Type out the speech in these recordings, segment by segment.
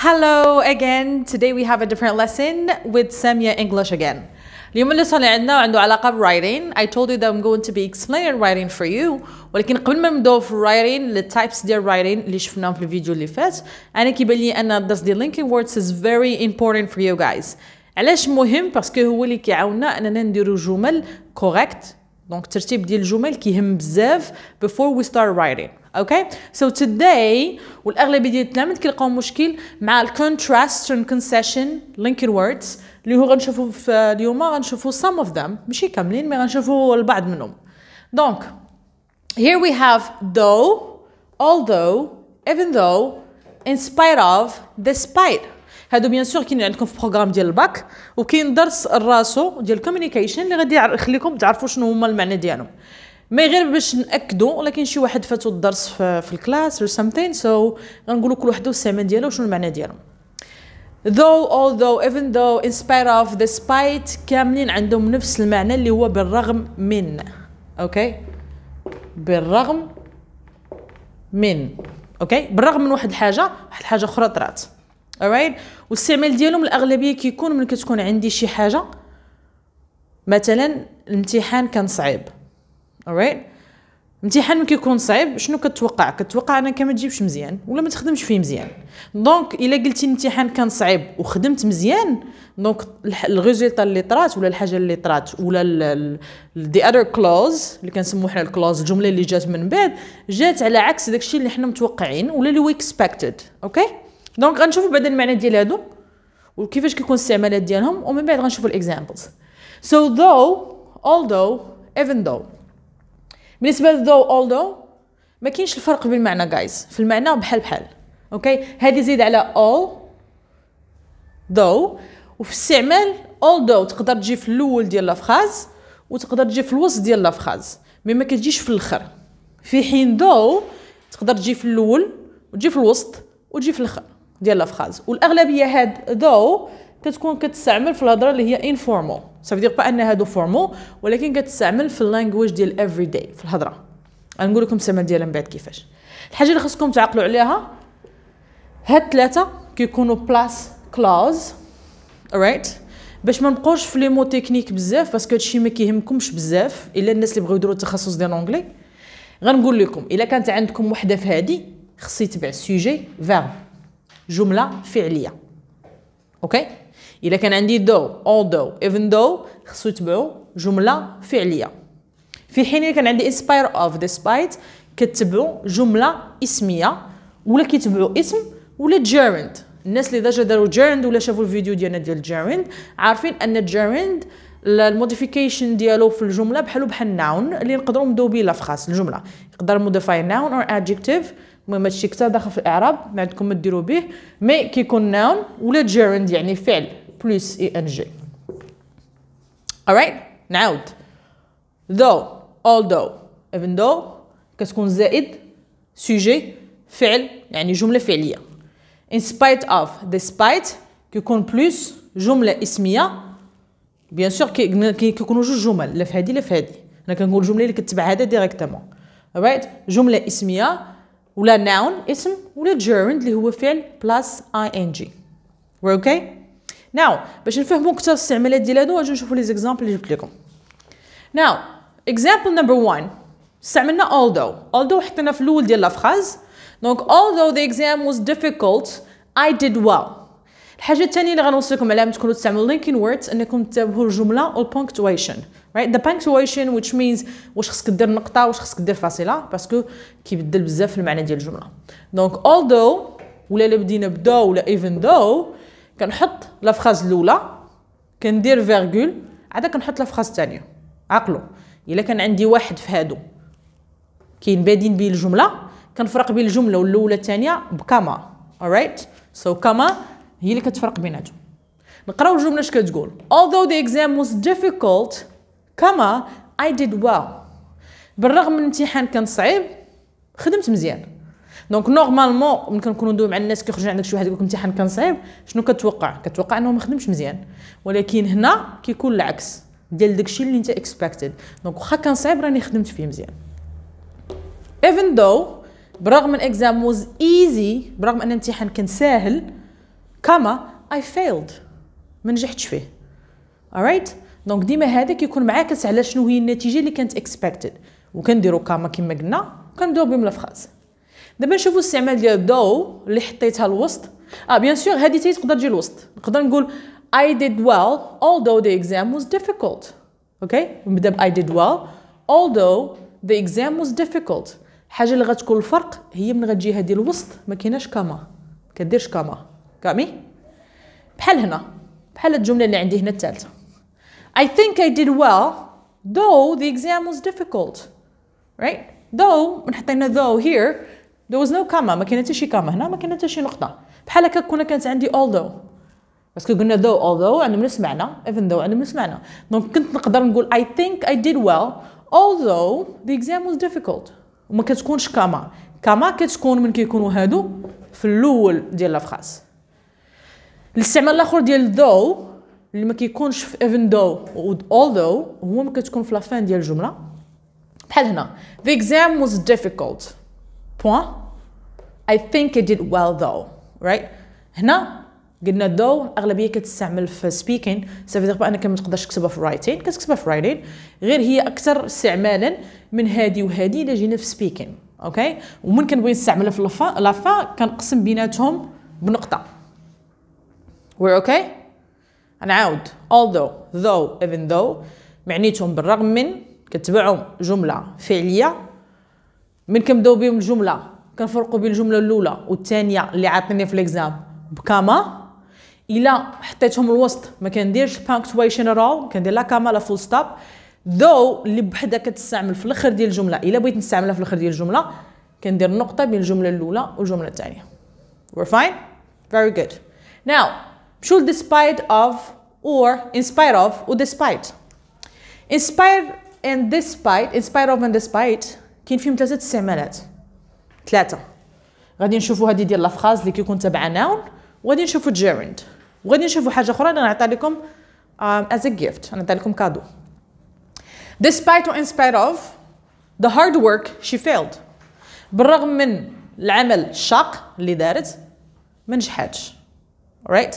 Hello again. Today we have a different lesson with Samia English again. اليوم اللي صار عندنا عنده علاقة ب I told you that I'm going to be explaining writing for you. ولكن قبل ما نبداو في writing للtypes ديال writing اللي شفناهم في الفيديو اللي فات انا كيبان لي ان الدرس ديال linking words is very important for you guys. علاش مهم باسكو هو اللي كيعاوننا اننا نديرو جمل correct دونك الترتيب ديال الجمل كيهم بزاف before we start writing. اوكي سو توداي والاغلبيه ديال التلامذه كيلقاو مشكل مع الكونتراست والكونسيشن لينكد ووردز اللي هو غنشوفو في اليوم غنشوفو سام اوف ذم ماشي كاملين مي غنشوفو البعض منهم دونك here we have though although even though in spite of despite هادو بيان سور كاين عندكم في البروغرام ديال الباك وكاين درس الراسو ديال الكوميونيكيشن اللي غادي يخليكم تعرفوا شنو هما المعنى ديالهم مي غير باش ناكدوا ولكن شي واحد فاتو الدرس في الكلاس or something so غنقولوا كل وحده السمان ديالها وشنو المعنى ديالهم though although even though in spite of despite كاملين عندهم نفس المعنى اللي هو بالرغم من اوكي okay. بالرغم من اوكي okay. بالرغم من واحد الحاجه واحد الحاجه اخرى طرات alright والاستعمال ديالهم الاغلبيه كيكون من كتكون عندي شي حاجه مثلا الامتحان كان صعيب اورايت امتحان كيكون صعيب شنو كتوقع كتوقع انا ما تجيبش مزيان ولا ما تخدمش فيه مزيان دونك الا قلتي الامتحان كان صعيب وخدمت مزيان دونك الريزلت اللي طرات ولا الحاجه اللي طرات ولا دي اذر كلوز اللي كنسموه حنا الكلوز الجمله اللي جات من بعد جات على عكس داكشي اللي حنا متوقعين ولا اللي اكسبكتد اوكي دونك غنشوفوا بعدا المعنى ديال هادو وكيفاش كيكون الاستعمالات ديالهم ومن بعد غنشوفوا الاكزامبلز so though although even though بالنسبه للذو اولدو ما كاينش الفرق بين المعنى جايز في المعنى بحال بحال اوكي هذه زيد على اول دو وفي استعمال دو تقدر تجي في الاول ديال لافراز وتقدر تجي في الوسط ديال لافراز مي ما كتجيش في الاخر في حين دو تقدر تجي في الاول وتجي في الوسط وتجي في الاخر ديال لافراز والاغلبيه هاد دو كتكون كتستعمل في الهضره اللي هي انفورمال دير با ان هادو فورمال ولكن كتستعمل في اللانجويج ديال افري داي في الهضره غنقول لكم السمال ديالها من بعد كيفاش الحاجه اللي خاصكم تعقلوا عليها هاد ثلاثه كيكونوا بلاس كلاوز alright باش ما نبقوش في لي مو تكنيك بزاف باسكو هادشي ما كيهمكمش بزاف الا الناس اللي بغاو يديروا التخصص ديال لونجلي غنقول لكم الا كانت عندكم وحده في هادي خص يتبع السوجي فيرب جمله فعليه اوكي okay? الا كان عندي دو دو ايفن دو خصو يتبعوا جمله فعليه في حين الا كان عندي انسباير اوف ديسبايت كتبعو كتبعوا جمله اسميه ولا كيتبعوا اسم ولا جيرند الناس اللي دجا داروا جيرند ولا شافوا الفيديو ديالنا ديال جيرند عارفين ان جيرند الموديفيكيشن ديالو في الجمله بحالو بحال ناون اللي نقدروا نبداو به فراس الجمله يقدر موديفاي ناون اور ادجكتيف المهم هادشي كثر داخل في الاعراب ما عندكم ما ديروا به مي كيكون ناون ولا جيرند يعني فعل plus ing. Alright نعاود though although even though كتكون زائد سوجي فعل يعني جملة فعلية in spite of despite كيكون plus جملة اسمية بيان سور كيكونوا جوج جمل لا في هذه لا في هذه انا كنقول الجمله اللي كتبع هذا ديريكتومون رايت جمله اسميه ولا ناون اسم ولا جيرند اللي هو فعل بلاس اي ان جي اوكي ناو باش نفهموا اكثر الاستعمالات ديال هادو اجيو نشوفوا لي زيكزامبل اللي جبت لكم ناو اكزامبل نمبر 1 استعملنا although although حطينا في الاول ديال لا دونك although the exam was difficult I did well الحاجه الثانيه اللي غنوصيكم عليها تكونوا تستعملوا لينكين ووردز انكم تتابعوا الجمله والpunctuation right the punctuation which means واش خصك دير نقطه واش خصك دير فاصله باسكو كيبدل بزاف المعنى ديال الجمله دونك although ولا الا بدينا بدو ولا even though كنحط لافخاز الاولى كندير فيرغول عاد كنحط لافخاز الثانيه عقلوا الا كان عندي واحد في هادو كاين بادين بين الجمله كنفرق بين الجمله والاولى الثانيه بكما alright so كما هي اللي كتفرق بيناتهم نقراو الجمله اش كتقول although the exam was difficult كما I did well بالرغم من الامتحان كان صعيب خدمت مزيان دونك نورمالمون ملي كنكونوا ندوي مع الناس كيخرج عندك شي واحد يقول لك الامتحان كان صعيب شنو كتوقع كتوقع انه ما خدمش مزيان ولكن هنا كيكون العكس ديال داكشي اللي انت اكسبكتد دونك واخا كان صعيب راني خدمت فيه مزيان ايفن دو برغم ان اكزام واز ايزي برغم ان الامتحان كان ساهل كما اي فيلد ما نجحتش فيه alright دونك ديما هذا كيكون معاكس على شنو هي النتيجه اللي كانت اكسبكتد وكنديرو كما كما قلنا وكنبداو بهم دابا نشوفوا الاستعمال ديال دو اللي حطيتها الوسط اه بيان سور هذه تي تقدر تجي الوسط نقدر نقول I did well although the exam was difficult اوكي نبدا ب I did well although the exam was difficult الحاجه اللي غتكون الفرق هي من غتجي هذه الوسط ما كايناش كما كديرش كما كامي بحال هنا بحال الجمله اللي عندي هنا الثالثه I think I did well though the exam was difficult right though نحط هنا though here there was no comma ما كاين حتى شي comma هنا ما كاين حتى شي نقطه بحال هكا كنا كانت عندي although باسكو قلنا though although عندهم نفس المعنى even though عندهم نفس المعنى دونك كنت نقدر نقول I think I did well although the exam was difficult وما كتكونش كاما كاما كتكون من كيكونوا هادو في الاول ديال لافراس الاستعمال الاخر ديال though اللي ما كيكونش في even though و although هو ما كتكون في لافان ديال الجمله بحال هنا the exam was difficult بوان I think I did well though right هنا قلنا though الاغلبيه كتستعمل في speaking سافيدير با انك ما تقدرش تكتبها في writing كتكتبها في writing غير هي اكثر استعمالا من هذه وهذه الا جينا في speaking اوكي ومن كنبغي نستعملها في لافا لافا كنقسم بيناتهم بنقطه we're okay نعاود although though even though معنيتهم بالرغم من كتبعهم جمله فعليه من كنبداو بهم الجمله كنفرقوا بين الجمله الاولى والثانيه اللي عاطيني في ليكزام بكاما الا حطيتهم الوسط ما كنديرش بانكتويشن راو كندير لا كاما لا فول ستوب ذو اللي بحدها كتستعمل في الاخر ديال الجمله الا بغيت نستعملها في الاخر ديال الجمله كندير نقطه بين الجمله الاولى والجمله الثانيه we're fine very good now مشو despite of or in spite of or despite inspire and despite in spite of and despite كاين فيهم ثلاثه استعمالات ثلاثه غادي نشوفوا هذه ديال لافراز اللي كيكون تبع ناون وغادي نشوفوا جيرند وغادي نشوفوا حاجه اخرى انا نعطي لكم از ا جيفت نعطي لكم كادو despite or in spite of the hard work she failed بالرغم من العمل الشاق اللي دارت ما نجحاتش alright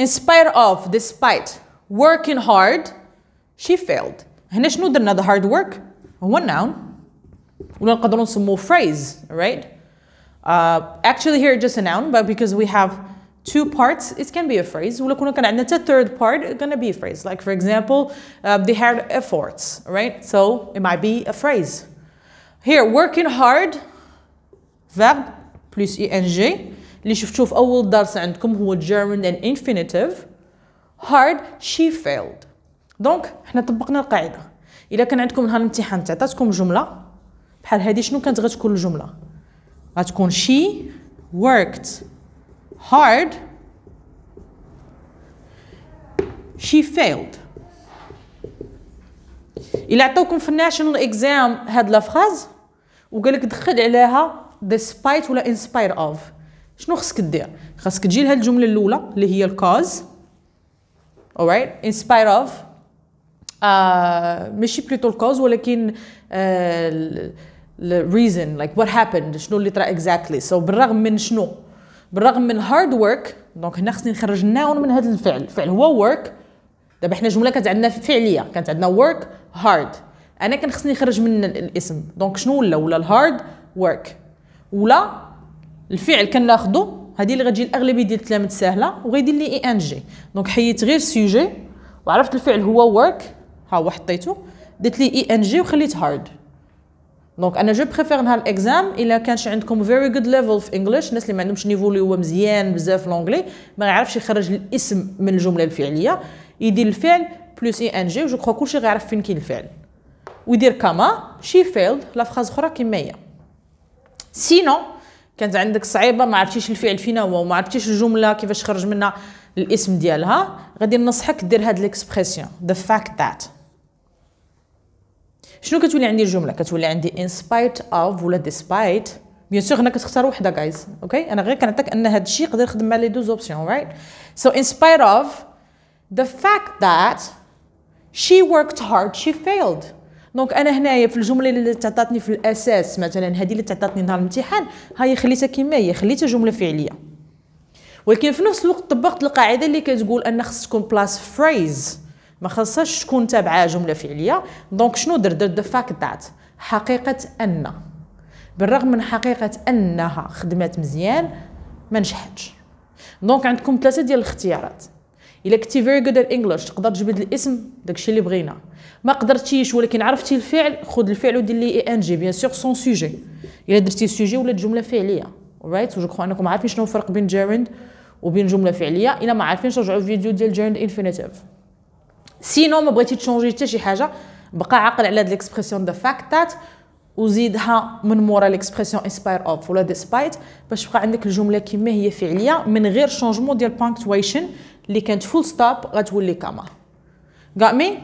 in spite of despite working hard she failed هنا شنو درنا the hard work هو النعم ونقدر نسموه phrase, right? Uh, actually here just a noun, but because we have two parts, it can be a phrase. ولكن كان عندنا third part, it's gonna be a phrase. Like for example, uh, they had efforts, right? So it might be a phrase. Here, working hard, verb plus ing. اللي شفتوه في أول درس عندكم هو German and infinitive. Hard, she failed. دونك حنا طبقنا القاعدة. إذا كان عندكم نهار الامتحان تعطاتكم جملة بحال هادي شنو كانت غتكون الجمله غتكون she worked hard she failed الا عطاوكم في الناشونال اكزام هاد لافراز وقالك دخل عليها despite ولا in spite of شنو خصك دير خصك تجي لهاد الجمله الاولى اللي هي الكوز alright in spite of آه ماشي بلوتو الكوز ولكن آه الريزن لايك وات هابند شنو اللي طرا اكزاكتلي سو بالرغم من شنو بالرغم من هارد ورك دونك هنا خصني نخرج الناون من هذا الفعل الفعل هو ورك دابا حنا الجمله كانت عندنا فعليه كانت عندنا ورك هارد انا كان خصني نخرج من الاسم دونك شنو ولا ولا الهارد ورك ولا الفعل كناخذو هذه اللي غتجي الاغلبيه ديال التلامذ ساهله وغيدير لي اي ان جي دونك حيدت غير سوجي وعرفت الفعل هو ورك ها هو حطيته درت لي اي ان جي وخليت هارد دونك انا جو بريفير نهار الاكزام الا كانش عندكم فيري جود ليفل في انجلش الناس اللي ما عندهمش نيفو اللي هو مزيان بزاف لونجلي ما يعرفش يخرج الاسم من الجمله الفعليه يدير الفعل بلوس اي ان جي وجو كرو كلشي غيعرف فين كاين الفعل ويدير كما شي فيلد لا فراز اخرى كما هي سينو كانت عندك صعيبه ما عرفتيش الفعل فين هو وما عرفتيش الجمله كيفاش خرج منها الاسم ديالها غادي ننصحك دير هاد ليكسبريسيون ذا فاكت ذات شنو كتولي عندي الجمله كتولي عندي ان سبايت اوف ولا ديسبايت بيان سور هنا كتختار وحده جايز اوكي انا غير كنعطيك ان هذا الشيء يقدر يخدم مع لي دوز اوبسيون رايت سو ان سبايت اوف ذا فاكت ذات شي worked hard she failed دونك انا هنايا في الجمله اللي تعطاتني في الاساس مثلا هذه اللي تعطاتني نهار الامتحان هاي خليتها كما هي خليتها جمله فعليه ولكن في نفس الوقت طبقت القاعده اللي كتقول ان خص تكون بلاس فريز ما خصهاش تكون تابعه جمله فعليه دونك شنو درت درت فاكت ذات حقيقه ان بالرغم من حقيقه انها خدمات مزيان ما نجحتش دونك عندكم ثلاثه ديال الاختيارات الا كنتي فيري جود ات انجلش تقدر تجبد الاسم داكشي اللي بغينا ما قدرتيش ولكن عرفتي الفعل خذ الفعل ودير لي اي ان جي بيان سور سون سوجي الا درتي سوجي ولات جمله فعليه رايت وجو كخوا انكم عارفين شنو الفرق بين جيرند وبين جمله فعليه الا ما عارفينش رجعوا الفيديو ديال جيرند انفينيتيف سينو ما بغيتي تشونجي حتى شي حاجه بقى عاقل على هاد ليكسبرسيون دو فاكتات وزيدها من مورا ليكسبرسيون اسباير اوف ولا ديسبايت باش تبقى عندك الجمله كما هي فعليه من غير شونجمون ديال بانكتويشن اللي كانت فول ستوب غتولي كاما got me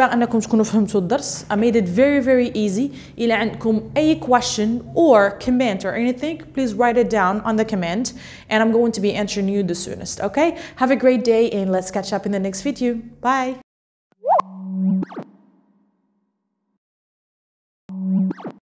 أنكم تكونوا فهمتوا الدرس. I made it very very easy. إلى عندكم أي question or comment or anything, please write it down on the comment and I'm going to be answering you the soonest, okay? Have a great day and let's catch up in the next video. Bye!